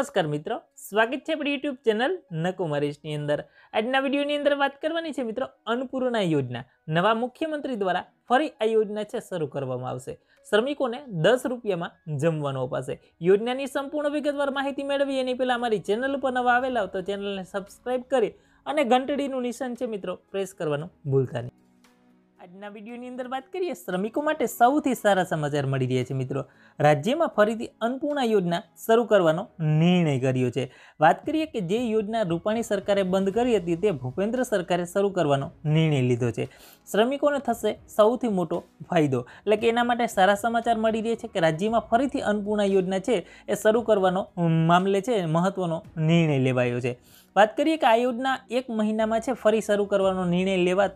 નમસ્કાર મિત્રો સ્વાગત છે આપણી યુટ્યુબ ચેનલ નકુમારીશની અંદર આજના વિડીયોની અંદર વાત કરવાની છે મિત્રો અન્નપૂર્ણા યોજના નવા મુખ્યમંત્રી દ્વારા ફરી આ યોજના છે શરૂ કરવામાં આવશે શ્રમિકોને દસ રૂપિયામાં જમવાનું અપાશે યોજનાની સંપૂર્ણ વિગતવાર માહિતી મેળવી એની પહેલાં અમારી ચેનલ ઉપર નવા આવેલા તો ચેનલને સબસ્ક્રાઈબ કરી અને ઘંટડીનું નિશાન છે મિત્રો પ્રેસ કરવાનું ભૂલતા નહીં આજના વિડીયોની અંદર વાત કરીએ શ્રમિકો માટે સૌથી સારા સમાચાર મળી રહ્યા છે મિત્રો રાજ્યમાં ફરીથી અન્નપૂર્ણા યોજના શરૂ કરવાનો નિર્ણય કર્યો છે વાત કરીએ કે જે યોજના રૂપાણી સરકારે બંધ કરી હતી તે ભૂપેન્દ્ર સરકારે શરૂ કરવાનો નિર્ણય લીધો છે શ્રમિકોને થશે સૌથી મોટો ફાયદો એટલે કે એના માટે સારા સમાચાર મળી રહ્યા છે કે રાજ્યમાં ફરીથી અન્નપૂર્ણા યોજના છે એ શરૂ કરવાનો મામલે છે મહત્વનો નિર્ણય લેવાયો છે વાત કરીએ કે આ યોજના એક મહિનામાં છે ફરી શરૂ કરવાનો નિર્ણય લેવા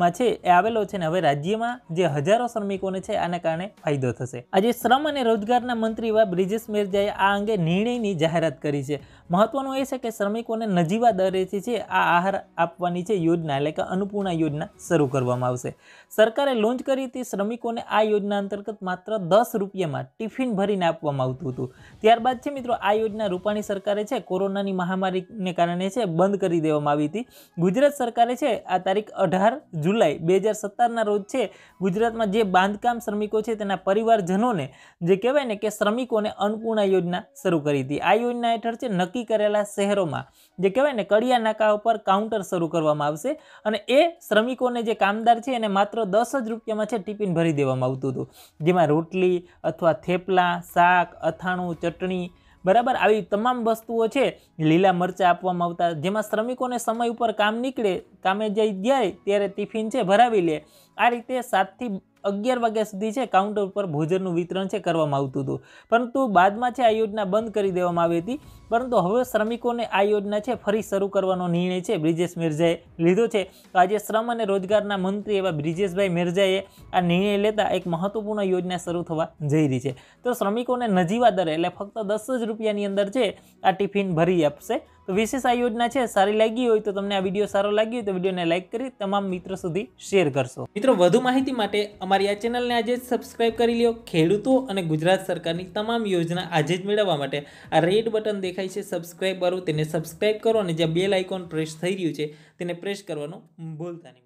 માં છે એ આવેલો છે ને હવે રાજ્યમાં જે હજારો શ્રમિકોને છે આના કારણે ફાયદો થશે આજે શ્રમ અને રોજગારના મંત્રી એવા બ્રિજેશ મેરજાએ આ અંગે નિર્ણયની જાહેરાત કરી છે મહત્વનું એ છે કે શ્રમિકોને નજીવા દરેથી છે આ આહાર આપવાની છે યોજના એટલે કે અન્નપૂર્ણા યોજના શરૂ કરવામાં આવશે સરકારે લોન્ચ કરી હતી શ્રમિકોને આ યોજના અંતર્ગત માત્ર દસ રૂપિયામાં ટિફિન ભરીને આપવામાં આવતું હતું ત્યારબાદ છે મિત્રો આ યોજના રૂપાણી સરકારે છે કોરોનાની મહામારીને કારણે છે બંધ કરી દેવામાં આવી હતી ગુજરાત સરકારે છે આ તારીખ અઢાર જુલાઈ બે હજાર સત્તરના રોજ છે ગુજરાતમાં જે બાંધકામ શ્રમિકો છે તેના પરિવારજનોને જે કહેવાય ને કે શ્રમિકોને અન્નપૂર્ણા યોજના શરૂ કરી હતી આ યોજના હેઠળ છે નક્કી કરેલા શહેરોમાં જે કહેવાય ને કડિયા નાકા ઉપર કાઉન્ટર શરૂ કરવામાં આવશે અને એ શ્રમિકોને જે કામદાર છે એને માત્ર દસ જ રૂપિયામાં છે ટિફિન ભરી દેવામાં આવતું હતું જેમાં રોટલી અથવા થેપલા શાક અથાણું ચટણી બરાબર આવી તમામ વસ્તુઓ છે લીલા મરચાં આપવામાં આવતા જેમાં શ્રમિકોને સમય ઉપર કામ નીકળે કામે જઈ જાય ત્યારે ટિફિન છે ભરાવી લે આ રીતે સાતથી અગિયાર વાગ્યા સુધી છે કાઉન્ટર ઉપર ભોજનનું વિતરણ છે કરવામાં આવતું હતું પરંતુ બાદમાં છે આ યોજના બંધ કરી દેવામાં આવી હતી પરંતુ હવે શ્રમિકોને આ યોજના છે ફરી શરૂ કરવાનો નિર્ણય છે બ્રિજેશ મિર્ઝાએ લીધો છે તો આજે શ્રમ અને રોજગારના મંત્રી એવા બ્રિજેશભાઈ મિર્ઝાએ આ નિર્ણય લેતા એક મહત્વપૂર્ણ યોજના શરૂ થવા જઈ રહી છે તો શ્રમિકોને નજીવા દરે એટલે ફક્ત દસ જ રૂપિયાની અંદર છે આ ટિફિન ભરી આપશે તો વિશેષ આ યોજના છે સારી લાગી હોય તો તમને આ વિડીયો સારો લાગ્યો હોય તો વિડીયોને લાઇક કરી તમામ મિત્રો સુધી શેર કરશો મિત્રો વધુ માહિતી માટે અમારી આ ચેનલને આજે જ સબસ્ક્રાઇબ કરી લ્યો ખેડૂતો અને ગુજરાત સરકારની તમામ યોજના આજે જ મેળવવા માટે આ રેડ બટન દેખાય છે સબસ્ક્રાઇબ કરો તેને સબસ્ક્રાઇબ કરો અને જે બેલ આઇકોન પ્રેસ થઈ રહ્યું છે તેને પ્રેસ કરવાનું ભૂલતા નહીં